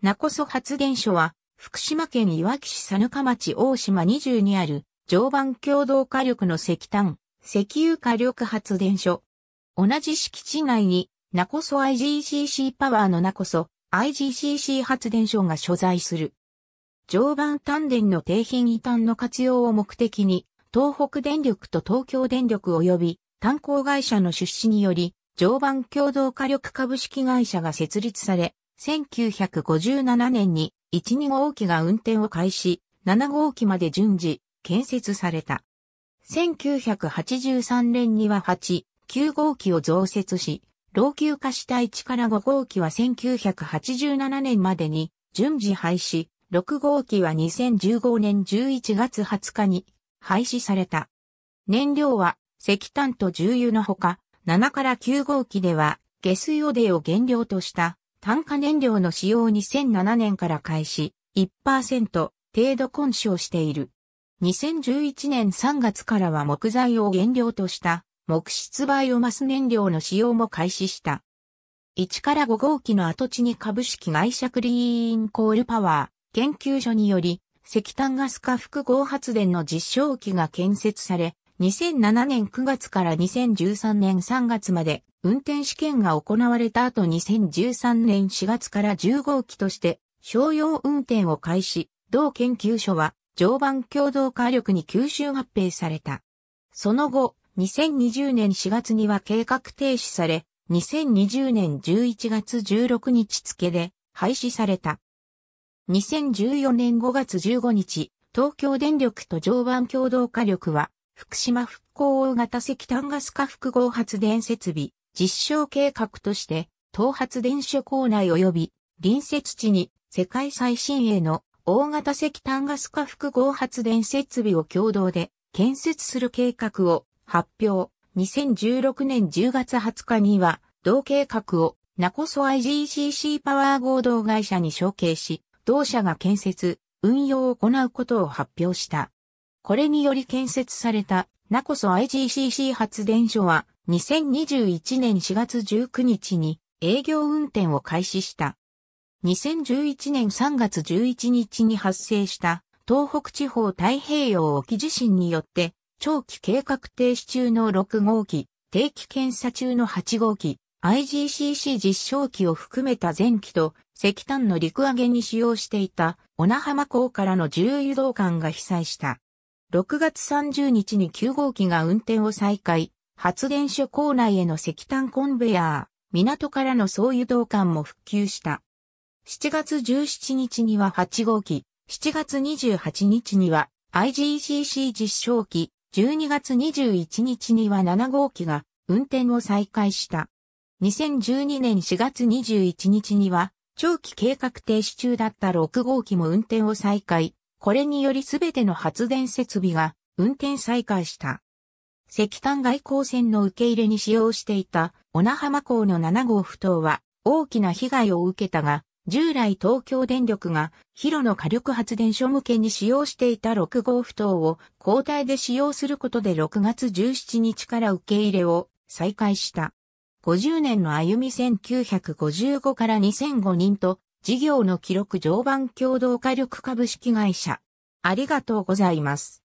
ナコソ発電所は、福島県いわき市佐糠町大島20にある、常磐共同火力の石炭、石油火力発電所。同じ敷地内に、ナコソ IGCC パワーのナコソ IGCC 発電所が所在する。常磐炭田の低品異炭の活用を目的に、東北電力と東京電力及び炭鉱会社の出資により、常磐共同火力株式会社が設立され、1957年に12号機が運転を開始、7号機まで順次建設された。1983年には8、9号機を増設し、老朽化した1から5号機は1987年までに順次廃止、6号機は2015年11月20日に廃止された。燃料は石炭と重油のほか、7から9号機では下水汚泥を原料とした炭化燃料の使用2007年から開始、1%程度根性している。2011年3月からは木材を原料とした木質バイオマス燃料の使用も開始した。1から5号機の跡地に株式会社クリーンコールパワー研究所により石炭ガス化複合発電の実証機が建設され、2007年9月から2013年3月まで運転試験が行われた後2013年4月から10号機として商用運転を開始、同研究所は常磐共同火力に吸収合併された。その後、2020年4月には計画停止され、2020年11月16日付で廃止された。2014年5月15日、東京電力と常磐共同火力は福島復興大型石炭ガス化複合発電設備実証計画として、東発電所構内及び隣接地に世界最新鋭の大型石炭ガス化複合発電設備を共同で建設する計画を発表。2016年10月20日には、同計画をナコソ IGCC パワー合同会社に承継し、同社が建設、運用を行うことを発表した。これにより建設された、ナコソ IGCC 発電所は、2021年4月19日に営業運転を開始した。2011年3月11日に発生した東北地方太平洋沖地震によって長期計画停止中の6号機、定期検査中の8号機、IGCC 実証機を含めた前期と石炭の陸揚げに使用していた小名浜港からの重油道管が被災した。6月30日に9号機が運転を再開、発電所構内への石炭コンベヤー、港からの総油導管も復旧した。7月17日には8号機、7月28日には IGCC 実証機、12月21日には7号機が運転を再開した。2012年4月21日には長期計画停止中だった6号機も運転を再開、これによりすべての発電設備が運転再開した。石炭外交船の受け入れに使用していた小名浜港の7号埠頭は大きな被害を受けたが、従来東京電力が広野火力発電所向けに使用していた6号埠頭を交代で使用することで6月17日から受け入れを再開した。50年の歩み1955から2005人と事業の記録常磐共同火力株式会社。ありがとうございます。